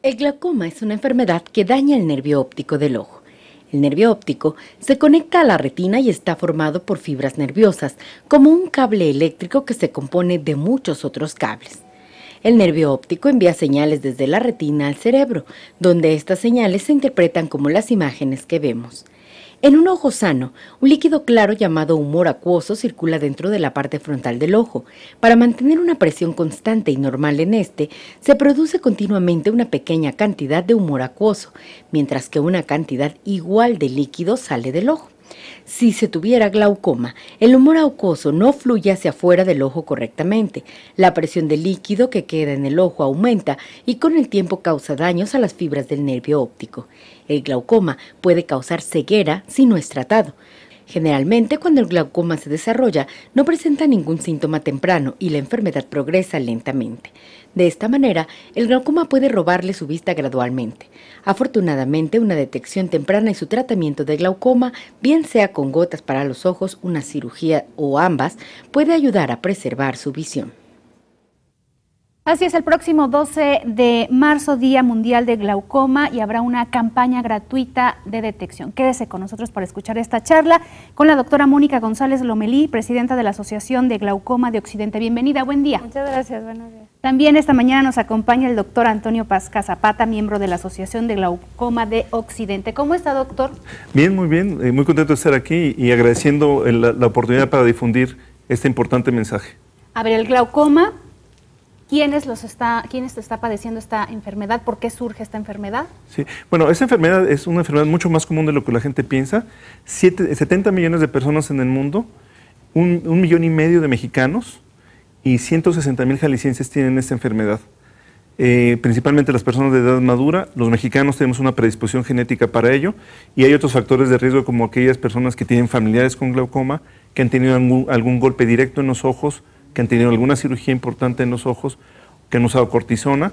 El glaucoma es una enfermedad que daña el nervio óptico del ojo. El nervio óptico se conecta a la retina y está formado por fibras nerviosas, como un cable eléctrico que se compone de muchos otros cables. El nervio óptico envía señales desde la retina al cerebro, donde estas señales se interpretan como las imágenes que vemos. En un ojo sano, un líquido claro llamado humor acuoso circula dentro de la parte frontal del ojo. Para mantener una presión constante y normal en este, se produce continuamente una pequeña cantidad de humor acuoso, mientras que una cantidad igual de líquido sale del ojo. Si se tuviera glaucoma, el humor acuoso no fluye hacia afuera del ojo correctamente. La presión de líquido que queda en el ojo aumenta y con el tiempo causa daños a las fibras del nervio óptico. El glaucoma puede causar ceguera si no es tratado. Generalmente, cuando el glaucoma se desarrolla, no presenta ningún síntoma temprano y la enfermedad progresa lentamente. De esta manera, el glaucoma puede robarle su vista gradualmente. Afortunadamente, una detección temprana y su tratamiento de glaucoma, bien sea con gotas para los ojos, una cirugía o ambas, puede ayudar a preservar su visión. Así es, el próximo 12 de marzo, Día Mundial de Glaucoma, y habrá una campaña gratuita de detección. Quédese con nosotros para escuchar esta charla con la doctora Mónica González Lomelí, presidenta de la Asociación de Glaucoma de Occidente. Bienvenida, buen día. Muchas gracias, buenos días. También esta mañana nos acompaña el doctor Antonio Pasca Zapata, miembro de la Asociación de Glaucoma de Occidente. ¿Cómo está, doctor? Bien, muy bien, eh, muy contento de estar aquí y agradeciendo la, la oportunidad para difundir este importante mensaje. A ver, el glaucoma quiénes los está, quiénes está padeciendo esta enfermedad, por qué surge esta enfermedad. Sí, bueno, esta enfermedad es una enfermedad mucho más común de lo que la gente piensa. 70 millones de personas en el mundo, un, millón y medio de mexicanos y 160 mil jaliscienses tienen esta enfermedad. Eh, principalmente las personas de edad madura, los mexicanos tenemos una predisposición genética para ello y hay otros factores de riesgo como aquellas personas que tienen familiares con glaucoma, que han tenido algún, algún golpe directo en los ojos, que han tenido alguna cirugía importante en los ojos, que han usado cortisona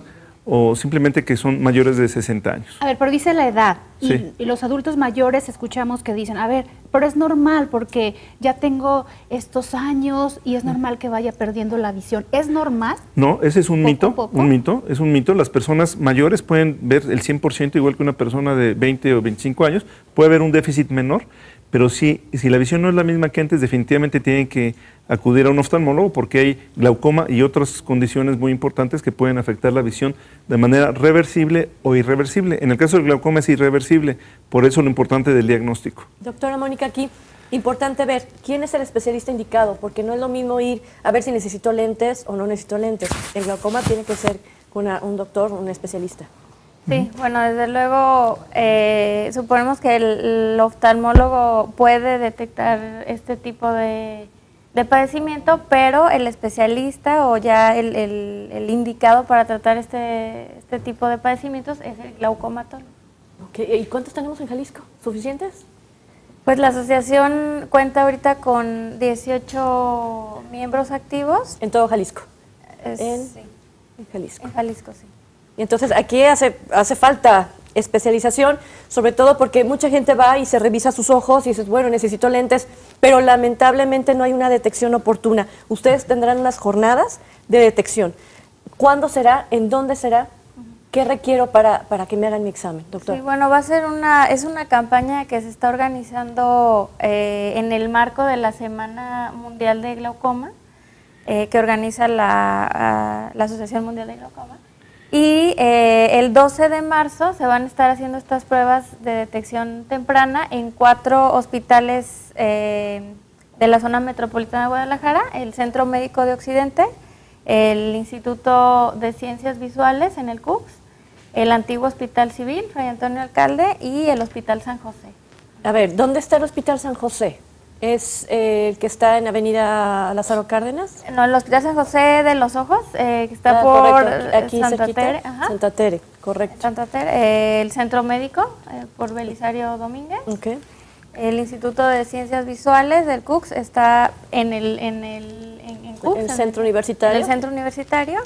o simplemente que son mayores de 60 años. A ver, pero dice la edad. Y, los adultos mayores escuchamos que dicen, a ver, pero es normal porque ya tengo estos años y es normal que vaya perdiendo la visión. ¿Es normal? No, ese es un mito, un mito, es un mito. Las personas mayores pueden ver el 100% igual que una persona de 20 o 25 años, puede haber un déficit menor, pero si la visión no es la misma que antes, definitivamente tienen que acudir a un oftalmólogo porque hay glaucoma y otras condiciones muy importantes que pueden afectar la visión de manera reversible o irreversible. En el caso del glaucoma es irreversible, por eso lo importante del diagnóstico. Doctora Mónica, aquí importante ver quién es el especialista indicado, porque no es lo mismo ir a ver si necesito lentes o no necesito lentes. El glaucoma tiene que ser con un doctor, un especialista. Sí, bueno, desde luego eh, suponemos que el, oftalmólogo puede detectar este tipo de, padecimiento, pero el especialista o ya el, el, indicado para tratar este, este, tipo de padecimientos es el glaucomatólogo. ¿Y cuántos tenemos en Jalisco? ¿Suficientes? Pues la asociación cuenta ahorita con 18 miembros activos. ¿En todo Jalisco? sí. en Jalisco. En Jalisco, sí. Y entonces aquí hace, hace falta especialización, sobre todo porque mucha gente va y se revisa sus ojos y dice, bueno, necesito lentes, pero lamentablemente no hay una detección oportuna. Ustedes tendrán unas jornadas de detección. ¿Cuándo será? ¿En dónde será? ¿Qué requiero para, que me hagan mi examen, doctor? Sí, bueno, va a ser una, es una campaña que se está organizando eh, en el marco de la Semana Mundial de Glaucoma, eh, que organiza la Asociación Mundial de Glaucoma. Y eh, el 12 de marzo se van a estar haciendo estas pruebas de detección temprana en cuatro hospitales eh, de la zona metropolitana de Guadalajara, el Centro Médico de Occidente, el Instituto de Ciencias Visuales en el CUCS, el antiguo Hospital Civil, Fray Antonio Alcalde, y el Hospital San José. A ver, ¿dónde está el Hospital San José? es eh, el que está en Avenida Lázaro Cárdenas. No, el Hospital San José de los Ojos, eh, que está ah, por correcto. aquí, Santa Tere. Santa Tere, correcto. Santa Tere, eh, el Centro Médico por Belisario Domínguez. OK. El Instituto de Ciencias Visuales del CUCS está en el, en el, en, el centro universitario. En el centro universitario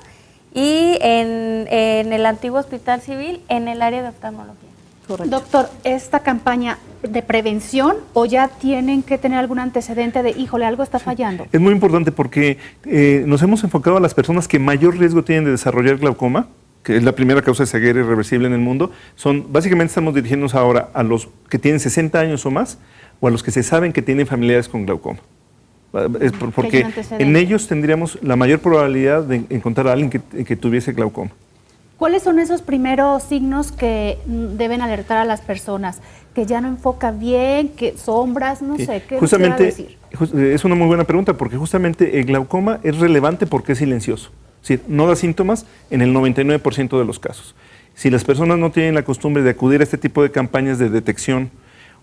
y en, en el antiguo Hospital Civil en el área de oftalmología. Correcto. Doctor, esta campaña de prevención o ya tienen que tener algún antecedente de, híjole, algo está fallando? Es muy importante porque eh, nos hemos enfocado a las personas que mayor riesgo tienen de desarrollar glaucoma, que es la primera causa de ceguera irreversible en el mundo. Son, básicamente estamos dirigiéndonos ahora a los que tienen 60 años o más o a los que se saben que tienen familiares con glaucoma. Ah, porque en ellos tendríamos la mayor probabilidad de encontrar a alguien que tuviese glaucoma. ¿Cuáles son esos primeros signos que deben alertar a las personas? Que ya no enfoca bien, que sombras, no sé, ¿qué justamente, decir? Es una muy buena pregunta porque justamente el glaucoma es relevante porque es silencioso. no da síntomas en el 99% de los casos. Si las personas no tienen la costumbre de acudir a este tipo de campañas de detección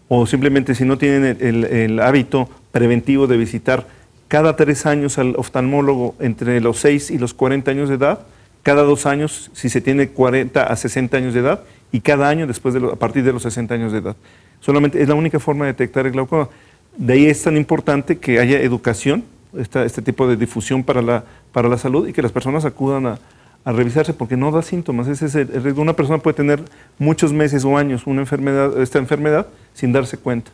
o simplemente si no tienen el, el hábito preventivo de visitar cada tres años al oftalmólogo entre los 6 y los 40 años de edad, cada dos años si se tiene 40 a 60 años de edad y cada año después de a partir de los 60 años de edad. Solamente es la única forma de detectar el glaucoma. De ahí es tan importante que haya educación, este tipo de difusión para la, para la salud y que las personas acudan a, revisarse porque no da síntomas. Ese Una persona puede tener muchos meses o años una enfermedad, esta enfermedad sin darse cuenta.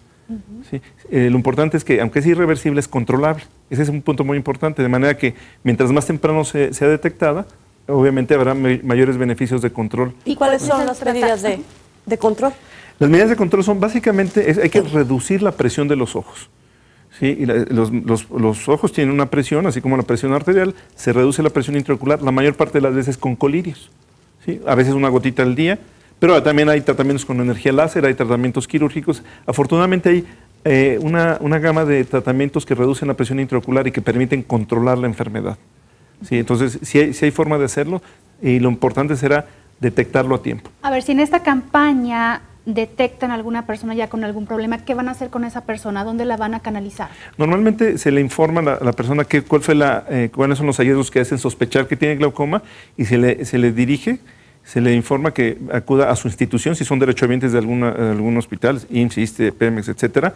Eh, lo importante es que, aunque es irreversible, es controlable. Ese es un punto muy importante, de manera que mientras más temprano sea detectada, obviamente habrá mayores beneficios de control. ¿Y cuáles pues, son las medidas de, control? Las medidas de control son básicamente, hay que reducir la presión de los ojos. ¿sí? los, ojos tienen una presión, así como la presión arterial, se reduce la presión intraocular la mayor parte de las veces con colirios. ¿sí? A veces una gotita al día, pero también hay tratamientos con energía láser, hay tratamientos quirúrgicos. Afortunadamente hay eh, una, una gama de tratamientos que reducen la presión intraocular y que permiten controlar la enfermedad. ¿sí? Entonces, si hay, hay forma de hacerlo y lo importante será detectarlo a tiempo. A ver, si en esta campaña detectan a alguna persona ya con algún problema, ¿qué van a hacer con esa persona? ¿Dónde la van a canalizar? Normalmente se le informa a la, persona que, cuál fue eh, cuáles son los hallazgos que hacen sospechar que tiene glaucoma y se le, se le dirige se le informa que acuda a su institución si son derechohabientes de, alguna, algún hospital, IMSS, ISTE, PEMEX, etcétera,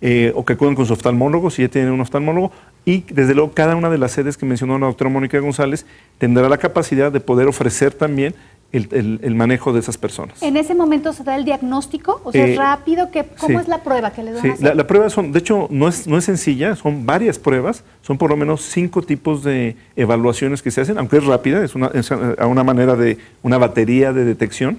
eh, o que acuden con su oftalmólogo si ya tienen un oftalmólogo. Y desde luego, cada una de las sedes que mencionó la doctora Mónica González tendrá la capacidad de poder ofrecer también el, manejo de esas personas. ¿En ese momento se da el diagnóstico? O sea, eh, rápido, ¿cómo es la prueba que le dan? La, prueba son, de hecho, no es, no es sencilla, son varias pruebas, son por lo menos cinco tipos de evaluaciones que se hacen, aunque es rápida, es, una, a una manera de una batería de detección.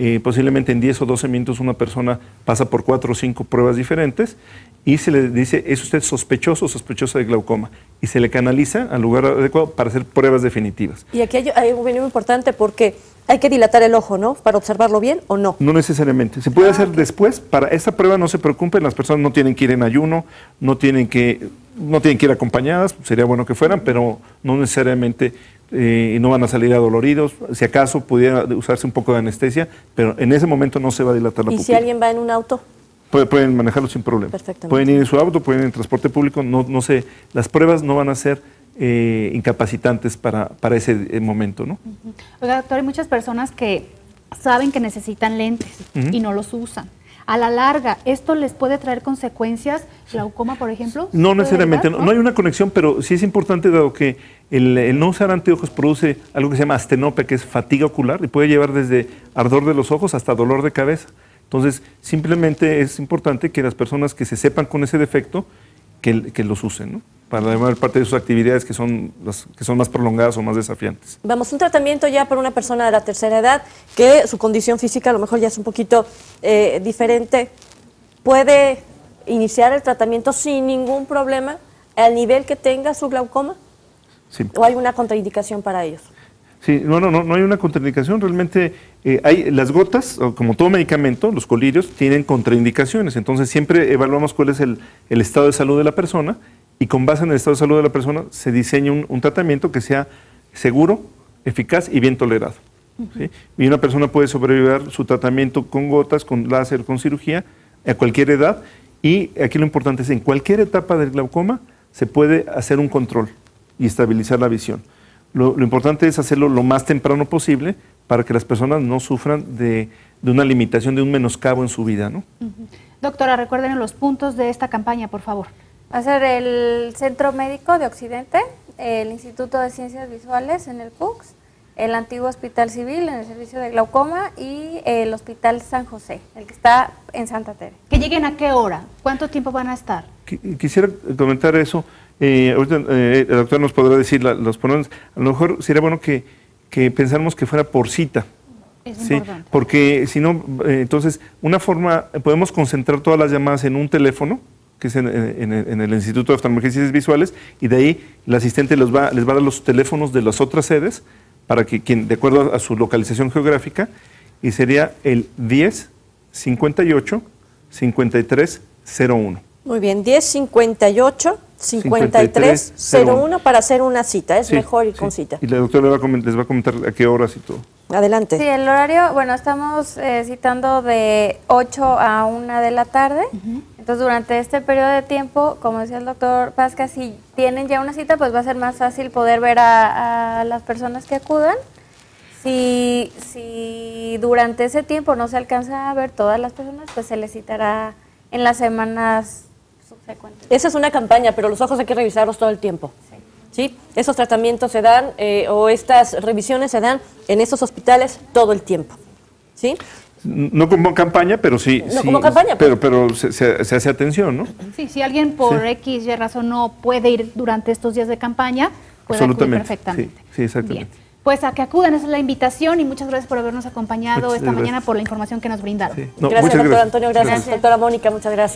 Eh, posiblemente en 10 o 12 minutos una persona pasa por cuatro o cinco pruebas diferentes y se le dice, ¿es usted sospechoso o sospechosa de glaucoma? Y se le canaliza al lugar adecuado para hacer pruebas definitivas. Y aquí hay, un algo importante porque hay que dilatar el ojo, ¿no? Para observarlo bien o no. No necesariamente. Se puede ah, hacer después. Para esta prueba no se preocupen, las personas no tienen que ir en ayuno, no tienen que, no tienen que ir acompañadas, sería bueno que fueran, pero no necesariamente eh, y no van a salir adoloridos. Si acaso pudiera usarse un poco de anestesia, pero en ese momento no se va a dilatar la pupila. ¿Y si alguien va en un auto? Pueden manejarlo sin problema. Pueden ir en su auto, pueden ir en transporte público, no, no sé. Las pruebas no van a ser eh, incapacitantes para, para ese eh, momento, ¿no? Oiga, doctor, hay muchas personas que saben que necesitan lentes y no los usan. A la larga, ¿esto les puede traer consecuencias? ¿Glaucoma, por ejemplo? No necesariamente, no, hay una conexión, pero sí es importante dado que el, no usar anteojos produce algo que se llama astenopia, que es fatiga ocular, y puede llevar desde ardor de los ojos hasta dolor de cabeza. Entonces, simplemente es importante que las personas que se sepan con ese defecto, que, que los usen, ¿no? para la mayor parte de sus actividades que son, que son más prolongadas o más desafiantes. Vamos, un tratamiento ya para una persona de la tercera edad, que su condición física a lo mejor ya es un poquito eh, diferente, puede iniciar el tratamiento sin ningún problema al nivel que tenga su glaucoma. Sí. ¿O hay una contraindicación para ellos? Sí, no, no, no, hay una contraindicación. Realmente eh, hay las gotas, como todo medicamento, los colirios tienen contraindicaciones. Entonces siempre evaluamos cuál es el, el estado de salud de la persona y con base en el estado de salud de la persona se diseña un, un tratamiento que sea seguro, eficaz y bien tolerado. Y una persona puede sobrevivir su tratamiento con gotas, con láser, con cirugía, a cualquier edad. Y aquí lo importante es, en cualquier etapa del glaucoma se puede hacer un control y estabilizar la visión. Lo, importante es hacerlo lo más temprano posible para que las personas no sufran de, una limitación, de un menoscabo en su vida. ¿no? Doctora, recuerden los puntos de esta campaña, por favor. Va a ser el Centro Médico de Occidente, el Instituto de Ciencias Visuales en el Pux, el antiguo Hospital Civil en el servicio de glaucoma y el Hospital San José, el que está en Santa Tere. ¿Que lleguen a qué hora? ¿Cuánto tiempo van a estar? Quisiera comentar eso. Eh, ahorita eh, el doctor nos podrá decir los pronombres. A lo mejor sería bueno que, que pensáramos que fuera por cita. porque si no, eh, entonces, una forma, podemos concentrar todas las llamadas en un teléfono, que es en, el Instituto de Oftalmología Visuales, y de ahí el asistente los va, les va a dar los teléfonos de las otras sedes para que quien, de acuerdo a su localización geográfica, y sería el 10 58 53 Muy bien, 10 58 53 para hacer una cita, es mejor ir con cita. Y la doctora les va a comentar a qué horas y todo. Adelante. Sí, el horario, bueno, estamos eh, citando de 8 a 1 de la tarde. Entonces, durante este periodo de tiempo, como decía el doctor Pasca, si tienen ya una cita, pues va a ser más fácil poder ver a, a las personas que acudan. Si, si durante ese tiempo no se alcanza a ver todas las personas, pues se les citará en las semanas subsecuentes. Esa es una campaña, pero los ojos hay que revisarlos todo el tiempo. ¿sí? Esos tratamientos se dan eh, o estas revisiones se dan en esos hospitales todo el tiempo, ¿sí? No como campaña, pero sí. No como campaña. Pues. Pero, pero se, hace atención, ¿no? Sí, si alguien por X y razón no puede ir durante estos días de campaña, puede acudir perfectamente. Sí, exactamente. Pues a que acudan, esa es la invitación y muchas gracias por habernos acompañado esta mañana por la información que nos brindaron. gracias, doctor Antonio, gracias. doctora Mónica, muchas gracias.